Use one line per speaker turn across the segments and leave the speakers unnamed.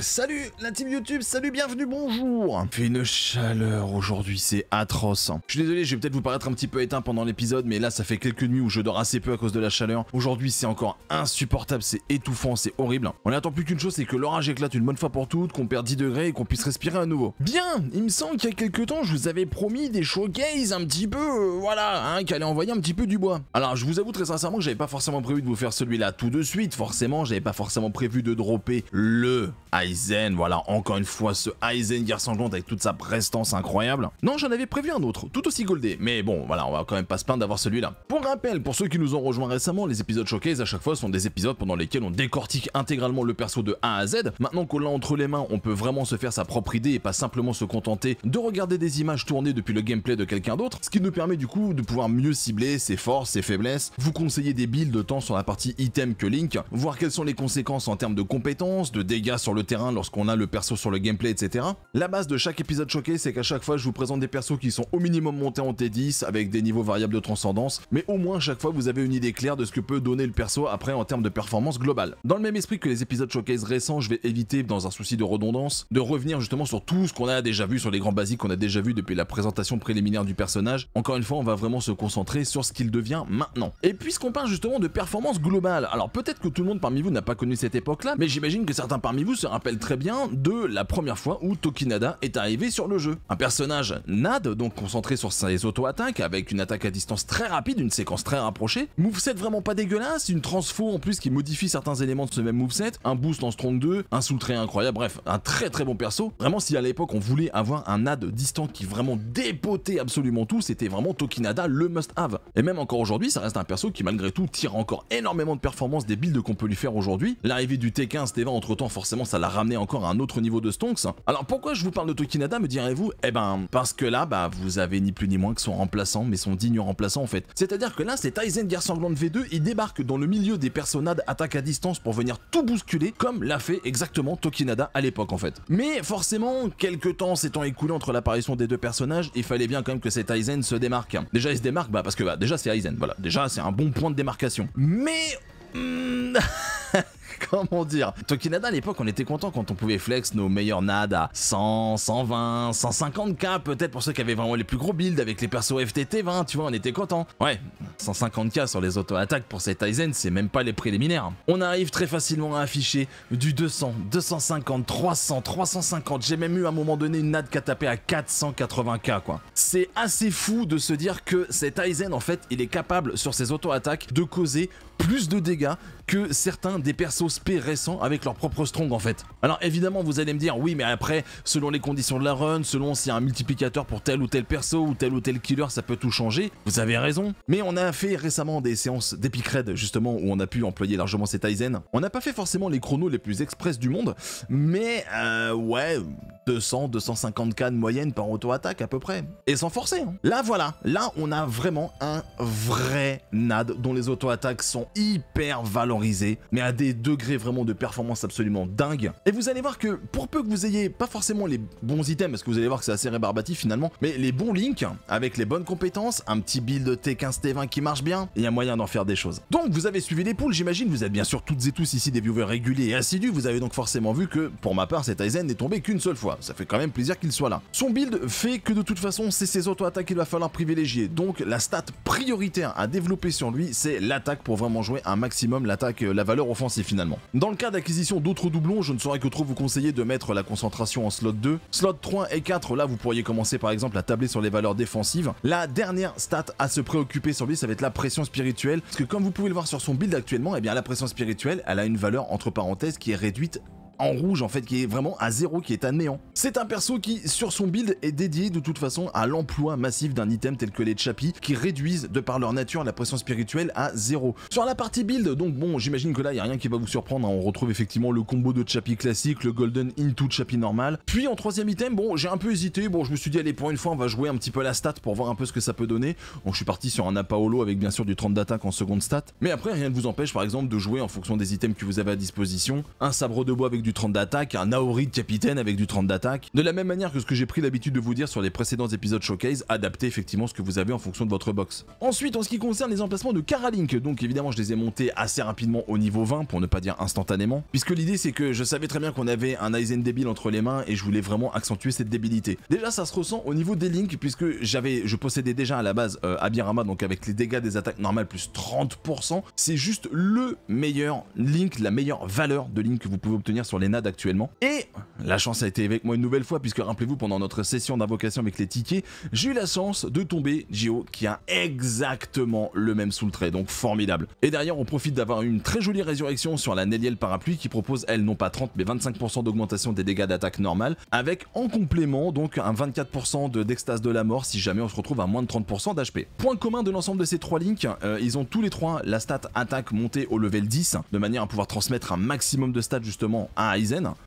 Salut la team YouTube, salut, bienvenue, bonjour fait une chaleur aujourd'hui, c'est atroce. Je suis désolé, je vais peut-être vous paraître un petit peu éteint pendant l'épisode, mais là ça fait quelques nuits où je dors assez peu à cause de la chaleur. Aujourd'hui c'est encore insupportable, c'est étouffant, c'est horrible. On n'attend plus qu'une chose, c'est que l'orage éclate une bonne fois pour toutes, qu'on perd 10 degrés et qu'on puisse respirer à nouveau. Bien, il me semble qu'il y a quelques temps, je vous avais promis des showcase un petit peu, euh, voilà, hein, qui allaient envoyer un petit peu du bois. Alors je vous avoue très sincèrement que j'avais pas forcément prévu de vous faire celui-là tout de suite, forcément, j'avais pas forcément prévu de dropper le Aizen, voilà, encore une fois ce Aizen guerre sanglante avec toute sa prestance incroyable. Non, j'en avais prévu un autre, tout aussi goldé, mais bon, voilà, on va quand même pas se plaindre d'avoir celui-là. Pour rappel, pour ceux qui nous ont rejoints récemment, les épisodes Showcase à chaque fois sont des épisodes pendant lesquels on décortique intégralement le perso de A à Z. Maintenant qu'on l'a entre les mains, on peut vraiment se faire sa propre idée et pas simplement se contenter de regarder des images tournées depuis le gameplay de quelqu'un d'autre, ce qui nous permet du coup de pouvoir mieux cibler ses forces, ses faiblesses, vous conseiller des builds tant sur la partie item que Link, voir quelles sont les conséquences en termes de compétences, de dégâts sur le terrain lorsqu'on a le perso sur le gameplay, etc. La base de chaque épisode choqué, c'est qu'à chaque fois, je vous présente des persos qui sont au minimum montés en T10 avec des niveaux variables de transcendance, mais au moins, chaque fois, vous avez une idée claire de ce que peut donner le perso après en termes de performance globale. Dans le même esprit que les épisodes showcase récents, je vais éviter, dans un souci de redondance, de revenir justement sur tout ce qu'on a déjà vu, sur les grands basiques qu'on a déjà vu depuis la présentation préliminaire du personnage. Encore une fois, on va vraiment se concentrer sur ce qu'il devient maintenant. Et puisqu'on parle justement de performance globale, alors peut-être que tout le monde parmi vous n'a pas connu cette époque-là, mais j'imagine que certains parmi vous se rappelle très bien de la première fois où Tokinada est arrivé sur le jeu. Un personnage NAD, donc concentré sur ses auto-attaques, avec une attaque à distance très rapide, une séquence très rapprochée, set vraiment pas dégueulasse, une transfo en plus qui modifie certains éléments de ce même set, un boost en strong 2, un soul très incroyable, bref, un très très bon perso. Vraiment, si à l'époque on voulait avoir un NAD distant qui vraiment dépotait absolument tout, c'était vraiment Tokinada le must-have. Et même encore aujourd'hui, ça reste un perso qui malgré tout tire encore énormément de performances des builds qu'on peut lui faire aujourd'hui. L'arrivée du T15, t entre temps, forcément, ça ça l'a ramené encore à un autre niveau de stonks. Alors pourquoi je vous parle de Tokinada, me direz-vous Eh ben, parce que là, bah, vous avez ni plus ni moins que son remplaçant, mais son digne remplaçant en fait. C'est-à-dire que là, c'est Aizen, Guerre Sanglante V2, il débarque dans le milieu des personnades attaque à distance pour venir tout bousculer, comme l'a fait exactement Tokinada à l'époque en fait. Mais forcément, quelques temps s'étant écoulé entre l'apparition des deux personnages, il fallait bien quand même que cet Aizen se démarque. Déjà, il se démarque, bah, parce que bah, déjà, c'est Aizen, voilà. Déjà, c'est un bon point de démarcation. Mais... Hmm, comment dire Tokinada à l'époque on était content quand on pouvait flex nos meilleurs nades à 100, 120, 150k peut-être pour ceux qui avaient vraiment les plus gros builds avec les persos FTT 20 tu vois on était content. Ouais 150k sur les auto-attaques pour cette Aizen c'est même pas les préliminaires. On arrive très facilement à afficher du 200, 250, 300, 350 j'ai même eu à un moment donné une nade qui a tapé à 480k quoi. C'est assez fou de se dire que cet Aizen en fait il est capable sur ses auto-attaques de causer plus de dégâts que certains des persos spé récents avec leur propre strong en fait. Alors évidemment vous allez me dire oui mais après selon les conditions de la run, selon s'il y a un multiplicateur pour tel ou tel perso ou tel ou tel killer ça peut tout changer, vous avez raison. Mais on a fait récemment des séances d'Epic Raid justement où on a pu employer largement ces Aizen. On n'a pas fait forcément les chronos les plus express du monde mais euh, ouais 200-250k de moyenne par auto-attaque à peu près. Et sans forcer. Hein. Là voilà, là on a vraiment un vrai NAD dont les auto-attaques sont hyper valorisé mais à des degrés vraiment de performance absolument dingue. Et vous allez voir que pour peu que vous ayez pas forcément les bons items, parce que vous allez voir que c'est assez rébarbatif finalement, mais les bons links, avec les bonnes compétences, un petit build T15, T20 qui marche bien, il y a moyen d'en faire des choses. Donc vous avez suivi les poules, j'imagine, vous êtes bien sûr toutes et tous ici des viewers réguliers et assidus, vous avez donc forcément vu que pour ma part cet Aizen n'est tombé qu'une seule fois, ça fait quand même plaisir qu'il soit là. Son build fait que de toute façon c'est ses auto-attaques qu'il va falloir privilégier, donc la stat prioritaire à développer sur lui c'est l'attaque pour vraiment jouer un maximum l'attaque, euh, la valeur offensive finalement. Dans le cas d'acquisition d'autres doublons, je ne saurais que trop vous conseiller de mettre la concentration en slot 2. Slot 3 et 4, là vous pourriez commencer par exemple à tabler sur les valeurs défensives. La dernière stat à se préoccuper sur lui, ça va être la pression spirituelle. Parce que comme vous pouvez le voir sur son build actuellement, et eh bien la pression spirituelle, elle a une valeur entre parenthèses qui est réduite en rouge en fait, qui est vraiment à zéro, qui est à néant. C'est un perso qui, sur son build, est dédié de toute façon à l'emploi massif d'un item tel que les chapis, qui réduisent de par leur nature la pression spirituelle à zéro. Sur la partie build, donc bon, j'imagine que là, il n'y a rien qui va vous surprendre, hein. on retrouve effectivement le combo de chapi classique, le golden into chapi normal. Puis en troisième item, bon, j'ai un peu hésité, bon, je me suis dit, allez, pour une fois, on va jouer un petit peu la stat pour voir un peu ce que ça peut donner. on je suis parti sur un Apaolo avec bien sûr du 30 d'attaque en seconde stat, mais après, rien ne vous empêche par exemple de jouer en fonction des items que vous avez à disposition, un sabre de bois avec du 30 d'attaque, un Aori de capitaine avec du 30 d'attaque. De la même manière que ce que j'ai pris l'habitude de vous dire sur les précédents épisodes Showcase, adaptez effectivement ce que vous avez en fonction de votre box. Ensuite, en ce qui concerne les emplacements de Karalink, donc évidemment je les ai montés assez rapidement au niveau 20, pour ne pas dire instantanément, puisque l'idée c'est que je savais très bien qu'on avait un Aizen débile entre les mains et je voulais vraiment accentuer cette débilité. Déjà ça se ressent au niveau des links, puisque j'avais, je possédais déjà à la base euh, Abirama, donc avec les dégâts des attaques normales plus 30%, c'est juste le meilleur link, la meilleure valeur de link que vous pouvez obtenir sur les nades actuellement. Et la chance a été avec moi une nouvelle fois, puisque rappelez-vous, pendant notre session d'invocation avec les tickets, j'ai eu la chance de tomber Gio qui a exactement le même sous trait, donc formidable. Et derrière, on profite d'avoir une très jolie résurrection sur la Nelliel Parapluie qui propose, elle, non pas 30 mais 25% d'augmentation des dégâts d'attaque normal avec en complément donc un 24% d'extase de, la mort si jamais on se retrouve à moins de 30% d'HP. Point commun de l'ensemble de ces trois links, euh, ils ont tous les trois la stat attaque montée au level 10, de manière à pouvoir transmettre un maximum de stats justement à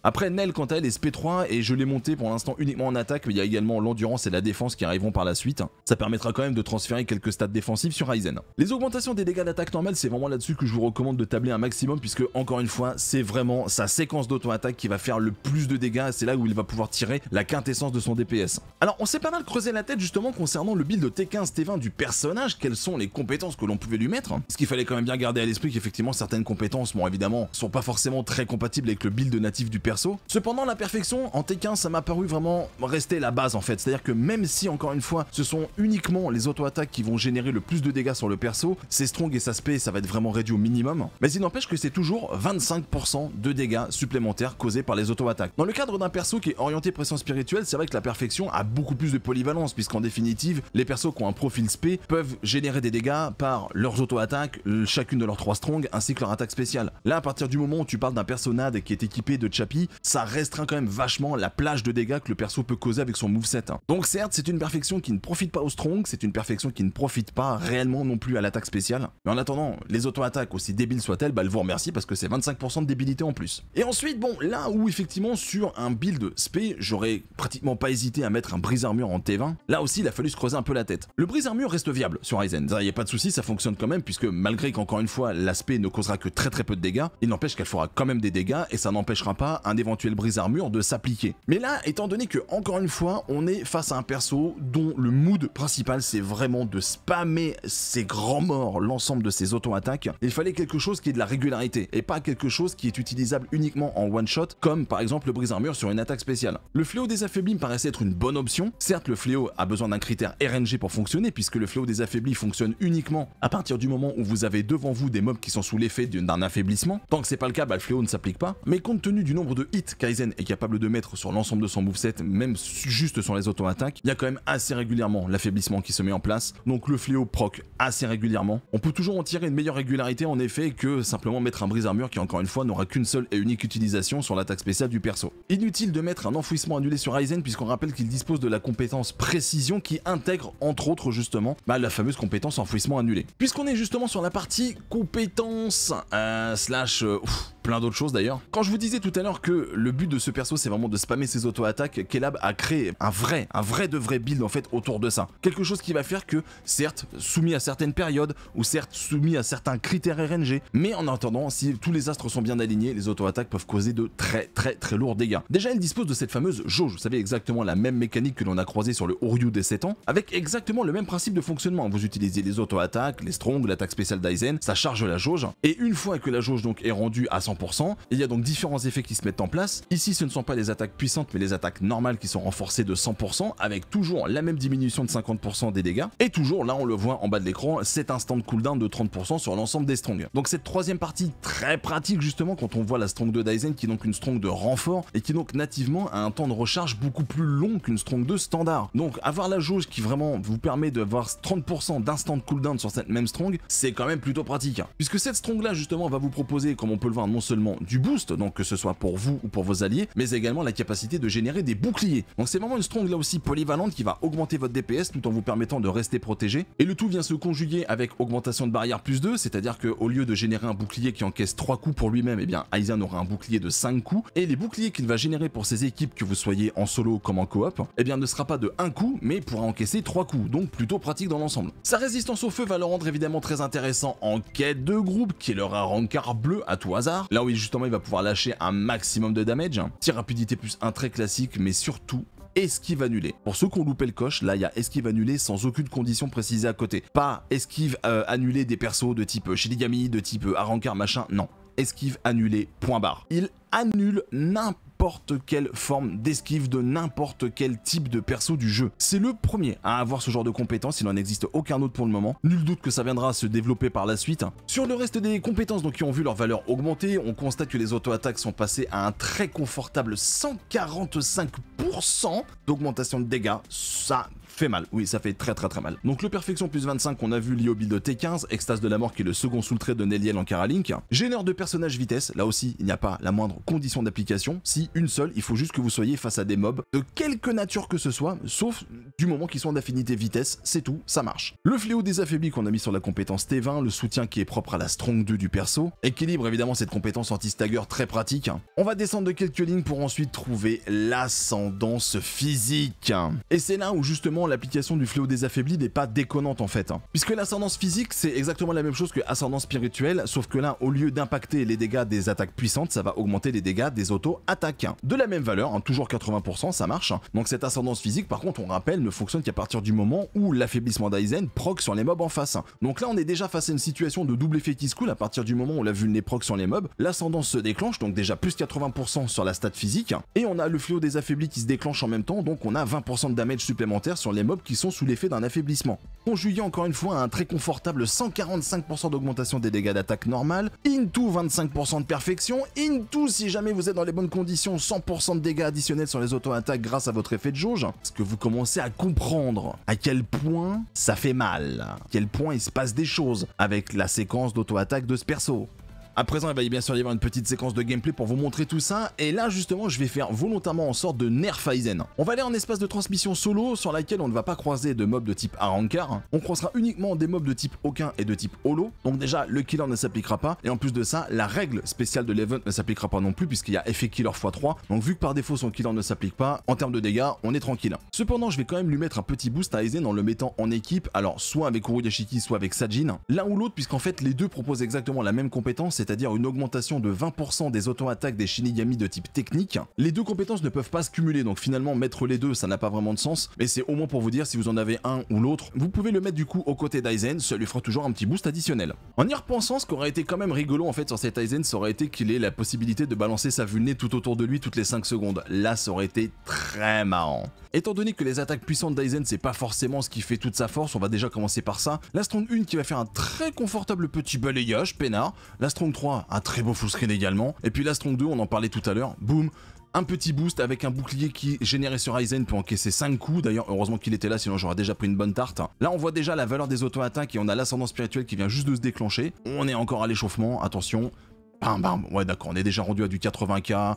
après, Nel, quant à elle, est SP3 et je l'ai monté pour l'instant uniquement en attaque, mais il y a également l'endurance et la défense qui arriveront par la suite. Ça permettra quand même de transférer quelques stats défensives sur Aizen. Les augmentations des dégâts d'attaque normale, c'est vraiment là-dessus que je vous recommande de tabler un maximum, puisque encore une fois, c'est vraiment sa séquence d'auto-attaque qui va faire le plus de dégâts, c'est là où il va pouvoir tirer la quintessence de son DPS. Alors, on s'est pas mal creusé la tête justement concernant le build de T15, T20 du personnage, quelles sont les compétences que l'on pouvait lui mettre. Ce qu'il fallait quand même bien garder à l'esprit qu'effectivement, certaines compétences, bon évidemment, sont pas forcément très compatibles avec le build de natif du perso. Cependant, la perfection en T15, ça m'a paru vraiment rester la base en fait. C'est-à-dire que même si, encore une fois, ce sont uniquement les auto-attaques qui vont générer le plus de dégâts sur le perso, ses strong et sa spé, ça va être vraiment réduit au minimum. Mais il n'empêche que c'est toujours 25% de dégâts supplémentaires causés par les auto-attaques. Dans le cadre d'un perso qui est orienté pression spirituelle, c'est vrai que la perfection a beaucoup plus de polyvalence, puisqu'en définitive, les persos qui ont un profil sp peuvent générer des dégâts par leurs auto-attaques, euh, chacune de leurs trois strong, ainsi que leur attaque spéciale. Là, à partir du moment où tu parles d'un personnage qui est équipé de Chappie, ça restreint quand même vachement la plage de dégâts que le perso peut causer avec son move set. Hein. Donc certes, c'est une perfection qui ne profite pas au strong, c'est une perfection qui ne profite pas réellement non plus à l'attaque spéciale. Mais en attendant, les auto-attaques, aussi débiles soient-elles, bah, elles vous remercient parce que c'est 25% de débilité en plus. Et ensuite, bon, là où effectivement sur un build spé, j'aurais pratiquement pas hésité à mettre un brise-armure en T20, là aussi il a fallu se creuser un peu la tête. Le brise-armure reste viable sur Ryzen, il n'y a pas de souci, ça fonctionne quand même, puisque malgré qu'encore une fois, l'aspect ne causera que très très peu de dégâts, il n'empêche qu'elle fera quand même des dégâts et ça n'empêche n'empêchera pas un éventuel brise-armure de s'appliquer. Mais là, étant donné que, encore une fois, on est face à un perso dont le mood principal, c'est vraiment de spammer ses grands morts l'ensemble de ses auto-attaques, il fallait quelque chose qui ait de la régularité, et pas quelque chose qui est utilisable uniquement en one-shot, comme par exemple le brise-armure sur une attaque spéciale. Le fléau des affaiblis me paraissait être une bonne option. Certes, le fléau a besoin d'un critère RNG pour fonctionner, puisque le fléau des affaiblis fonctionne uniquement à partir du moment où vous avez devant vous des mobs qui sont sous l'effet d'un affaiblissement. Tant que c'est pas le cas, bah, le fléau ne s'applique pas. Mais compte tenu du nombre de hits qu'Aizen est capable de mettre sur l'ensemble de son moveset, même juste sur les auto-attaques, il y a quand même assez régulièrement l'affaiblissement qui se met en place. Donc le fléau proc assez régulièrement. On peut toujours en tirer une meilleure régularité en effet que simplement mettre un brise armure qui encore une fois n'aura qu'une seule et unique utilisation sur l'attaque spéciale du perso. Inutile de mettre un enfouissement annulé sur Aizen puisqu'on rappelle qu'il dispose de la compétence précision qui intègre entre autres justement bah, la fameuse compétence enfouissement annulé. Puisqu'on est justement sur la partie compétence euh, slash euh, plein d'autres choses d'ailleurs. Quand je vous disais tout à l'heure que le but de ce perso c'est vraiment de spammer ses auto-attaques, Kelab a créé un vrai, un vrai de vrai build en fait autour de ça. Quelque chose qui va faire que, certes, soumis à certaines périodes, ou certes soumis à certains critères RNG, mais en attendant, si tous les astres sont bien alignés, les auto-attaques peuvent causer de très très très lourds dégâts. Déjà elle dispose de cette fameuse jauge, vous savez exactement la même mécanique que l'on a croisée sur le Oryu des 7 ans, avec exactement le même principe de fonctionnement. Vous utilisez les auto-attaques, les strong, l'attaque spéciale d'Aizen, ça charge la jauge, et une fois que la jauge donc est rendue à il y a donc différents effets qui se mettent en place. Ici, ce ne sont pas les attaques puissantes, mais les attaques normales qui sont renforcées de 100%, avec toujours la même diminution de 50% des dégâts. Et toujours, là, on le voit en bas de l'écran, cet instant de cooldown de 30% sur l'ensemble des strongs. Donc cette troisième partie, très pratique justement, quand on voit la strong de Dyson, qui est donc une strong de renfort, et qui donc nativement a un temps de recharge beaucoup plus long qu'une strong de standard. Donc avoir la jauge qui vraiment vous permet de d'avoir 30% d'instant de cooldown sur cette même strong, c'est quand même plutôt pratique. Puisque cette strong là justement va vous proposer, comme on peut le voir non seulement du boost, donc que ce soit pour vous ou pour vos alliés, mais également la capacité de générer des boucliers. Donc c'est vraiment une strong là aussi polyvalente qui va augmenter votre DPS tout en vous permettant de rester protégé. Et le tout vient se conjuguer avec augmentation de barrière plus 2, c'est-à-dire qu'au lieu de générer un bouclier qui encaisse 3 coups pour lui-même, et eh bien Aizen aura un bouclier de 5 coups, et les boucliers qu'il va générer pour ses équipes, que vous soyez en solo comme en coop, et eh bien ne sera pas de 1 coup, mais pourra encaisser 3 coups, donc plutôt pratique dans l'ensemble. Sa résistance au feu va le rendre évidemment très intéressant en quête de groupe, qui leur un rancard bleu à tout hasard, Là où justement il va pouvoir lâcher un maximum de damage. Tir rapidité plus un trait classique, mais surtout esquive annulée. Pour ceux qui ont loupé le coche, là il y a esquive annulée sans aucune condition précisée à côté. Pas esquive annulé euh, annulée des persos de type euh, Shinigami, de type euh, Arankar, machin, non. Esquive annulée, point barre. Il annule n'importe n'importe quelle forme d'esquive de n'importe quel type de perso du jeu. C'est le premier à avoir ce genre de compétences, il n'en existe aucun autre pour le moment. Nul doute que ça viendra se développer par la suite. Sur le reste des compétences donc, qui ont vu leur valeur augmenter, on constate que les auto-attaques sont passées à un très confortable 145% d'augmentation de dégâts. Ça, fait mal. Oui, ça fait très très très mal. Donc le Perfection plus 25 qu'on a vu lié au build de T15, Extase de la mort qui est le second sous trait de Neliel en Karalink. Gêneur de personnage vitesse, là aussi il n'y a pas la moindre condition d'application, si une seule, il faut juste que vous soyez face à des mobs de quelque nature que ce soit, sauf du moment qu'ils sont d'affinité vitesse, c'est tout, ça marche. Le fléau des affaiblis qu'on a mis sur la compétence T20, le soutien qui est propre à la strong 2 du perso, équilibre évidemment cette compétence anti-stagger très pratique. On va descendre de quelques lignes pour ensuite trouver l'ascendance physique. Et c'est là où justement l'application du fléau des affaiblis n'est pas déconnante en fait. Hein. Puisque l'ascendance physique, c'est exactement la même chose que ascendance spirituelle, sauf que là, au lieu d'impacter les dégâts des attaques puissantes, ça va augmenter les dégâts des auto-attaques. De la même valeur, hein, toujours 80%, ça marche. Hein. Donc cette ascendance physique, par contre, on rappelle, ne fonctionne qu'à partir du moment où l'affaiblissement d'Aizen proc sur les mobs en face. Donc là, on est déjà face à une situation de double effet qui se coule à partir du moment où la vulné proc sur les mobs, l'ascendance se déclenche, donc déjà plus 80% sur la stat physique, et on a le fléau des affaiblis qui se déclenche en même temps, donc on a 20% de damage supplémentaire sur les mobs qui sont sous l'effet d'un affaiblissement. Conjugué encore une fois à un très confortable 145% d'augmentation des dégâts d'attaque normale, into 25% de perfection, into si jamais vous êtes dans les bonnes conditions 100% de dégâts additionnels sur les auto-attaques grâce à votre effet de jauge, Ce que vous commencez à comprendre à quel point ça fait mal, à quel point il se passe des choses avec la séquence d'auto-attaque de ce perso. À présent, il va y bien sûr avoir une petite séquence de gameplay pour vous montrer tout ça, et là justement, je vais faire volontairement en sorte de nerf Aizen. On va aller en espace de transmission solo, sur laquelle on ne va pas croiser de mobs de type Arankar, on croisera uniquement des mobs de type Aucun et de type Holo, donc déjà, le killer ne s'appliquera pas, et en plus de ça, la règle spéciale de l'event ne s'appliquera pas non plus, puisqu'il y a effet killer x3, donc vu que par défaut son killer ne s'applique pas, en termes de dégâts, on est tranquille. Cependant, je vais quand même lui mettre un petit boost à Aizen en le mettant en équipe, alors soit avec Uruyashiki, soit avec Sajin, l'un ou l'autre, puisqu'en fait, les deux proposent exactement la même compétence, c'est-à-dire une augmentation de 20% des auto-attaques des Shinigami de type technique. Les deux compétences ne peuvent pas se cumuler, donc finalement mettre les deux, ça n'a pas vraiment de sens, mais c'est au moins pour vous dire si vous en avez un ou l'autre, vous pouvez le mettre du coup aux côtés d'Aizen, ça lui fera toujours un petit boost additionnel. En y repensant, ce qui aurait été quand même rigolo en fait sur cet Aizen, ça aurait été qu'il ait la possibilité de balancer sa vulnée tout autour de lui toutes les 5 secondes. Là, ça aurait été très marrant. Étant donné que les attaques puissantes d'Aizen, c'est pas forcément ce qui fait toute sa force, on va déjà commencer par ça. La Strong 1 qui va faire un très confortable petit balayage, peinard. La 3, un très beau full screen également. Et puis la Strong 2, on en parlait tout à l'heure, boum, un petit boost avec un bouclier qui généré sur Ryzen peut encaisser 5 coups. D'ailleurs, heureusement qu'il était là, sinon j'aurais déjà pris une bonne tarte. Là, on voit déjà la valeur des auto-attaques et on a l'ascendant spirituel qui vient juste de se déclencher. On est encore à l'échauffement, attention. Bam, bam. Ouais, d'accord, on est déjà rendu à du 80k.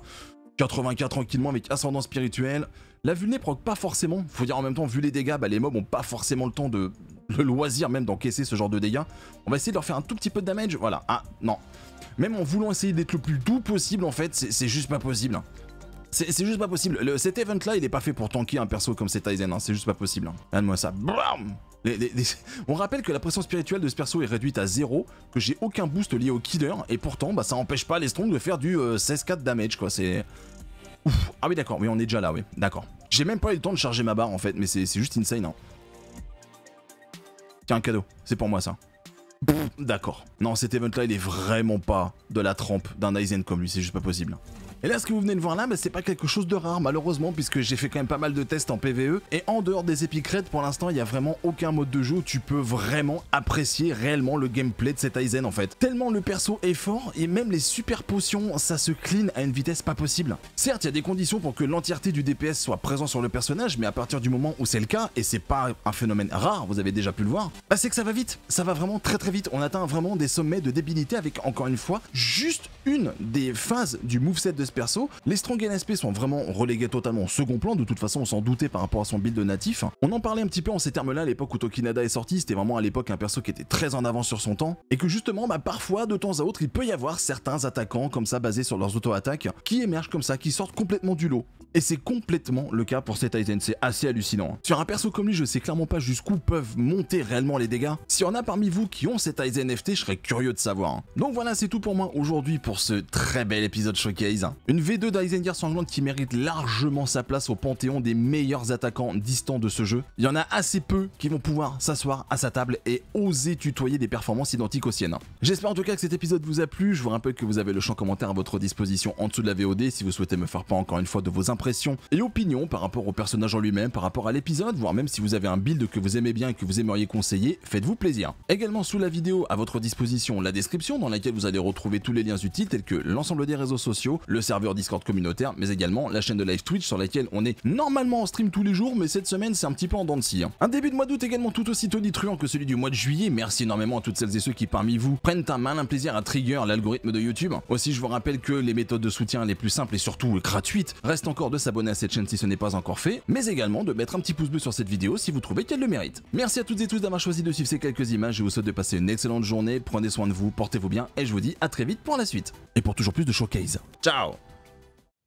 80k tranquillement avec ascendant spirituelle. La vulné pas forcément, faut dire en même temps, vu les dégâts, bah, les mobs ont pas forcément le temps de, le loisir même d'encaisser ce genre de dégâts. On va essayer de leur faire un tout petit peu de damage, voilà. Ah, non. Même en voulant essayer d'être le plus doux possible, en fait, c'est juste pas possible. C'est juste pas possible. cet event-là, il est pas fait pour tanker un perso comme c'est Aizen, hein. C'est juste pas possible. Regarde-moi ça. On rappelle que la pression spirituelle de ce perso est réduite à zéro, que j'ai aucun boost lié au killer, et pourtant, bah, ça empêche pas les strongs de faire du 16-4 euh, damage, quoi. C'est... Ah oui, d'accord. Oui, on est déjà là, oui. D'accord. J'ai même pas eu le temps de charger ma barre, en fait, mais c'est juste insane. Hein. Tiens, un cadeau. C'est pour moi, ça. D'accord. Non, cet event-là, il est vraiment pas de la trempe d'un Aizen comme lui. C'est juste pas possible. Et là, ce que vous venez de voir là, bah, c'est pas quelque chose de rare, malheureusement, puisque j'ai fait quand même pas mal de tests en PVE. Et en dehors des épicrètes pour l'instant, il n'y a vraiment aucun mode de jeu tu peux vraiment apprécier réellement le gameplay de cet Aizen, en fait. Tellement le perso est fort, et même les super potions, ça se clean à une vitesse pas possible. Certes, il y a des conditions pour que l'entièreté du DPS soit présent sur le personnage, mais à partir du moment où c'est le cas, et c'est pas un phénomène rare, vous avez déjà pu le voir, bah, c'est que ça va vite. Ça va vraiment très très vite. On atteint vraiment des sommets de débilité avec, encore une fois, juste une des phases du moveset de perso. Les Strong NSP sont vraiment relégués totalement au second plan, de toute façon on s'en doutait par rapport à son build natif. On en parlait un petit peu en ces termes-là à l'époque où Tokinada est sorti, c'était vraiment à l'époque un perso qui était très en avance sur son temps, et que justement bah, parfois de temps à autre il peut y avoir certains attaquants comme ça basés sur leurs auto-attaques qui émergent comme ça, qui sortent complètement du lot. Et c'est complètement le cas pour cet Aizen, c'est assez hallucinant. Hein. Sur un perso comme lui, je sais clairement pas jusqu'où peuvent monter réellement les dégâts. Si on a parmi vous qui ont cet Aizen FT, je serais curieux de savoir. Hein. Donc voilà, c'est tout pour moi aujourd'hui pour ce très bel épisode Showcase. Une V2 d'Eisengear sanglante qui mérite largement sa place au panthéon des meilleurs attaquants distants de ce jeu. Il y en a assez peu qui vont pouvoir s'asseoir à sa table et oser tutoyer des performances identiques aux siennes. J'espère en tout cas que cet épisode vous a plu. Je vous rappelle que vous avez le champ commentaire à votre disposition en dessous de la VOD si vous souhaitez me faire part encore une fois de vos impressions et opinions par rapport au personnage en lui-même, par rapport à l'épisode, voire même si vous avez un build que vous aimez bien et que vous aimeriez conseiller, faites-vous plaisir. Également sous la vidéo à votre disposition la description dans laquelle vous allez retrouver tous les liens utiles tels que l'ensemble des réseaux sociaux, le serveur Discord communautaire, mais également la chaîne de live Twitch sur laquelle on est normalement en stream tous les jours, mais cette semaine c'est un petit peu en dents de scie. Hein. Un début de mois d'août également tout aussi tonitruant que celui du mois de juillet. Merci énormément à toutes celles et ceux qui parmi vous prennent un malin plaisir à trigger l'algorithme de YouTube. Aussi, je vous rappelle que les méthodes de soutien les plus simples et surtout gratuites restent encore de s'abonner à cette chaîne si ce n'est pas encore fait, mais également de mettre un petit pouce bleu sur cette vidéo si vous trouvez qu'elle le mérite. Merci à toutes et tous d'avoir choisi de suivre ces quelques images. Je vous souhaite de passer une excellente journée. Prenez soin de vous, portez-vous bien et je vous dis à très vite pour la suite. Et pour toujours plus de showcase. Ciao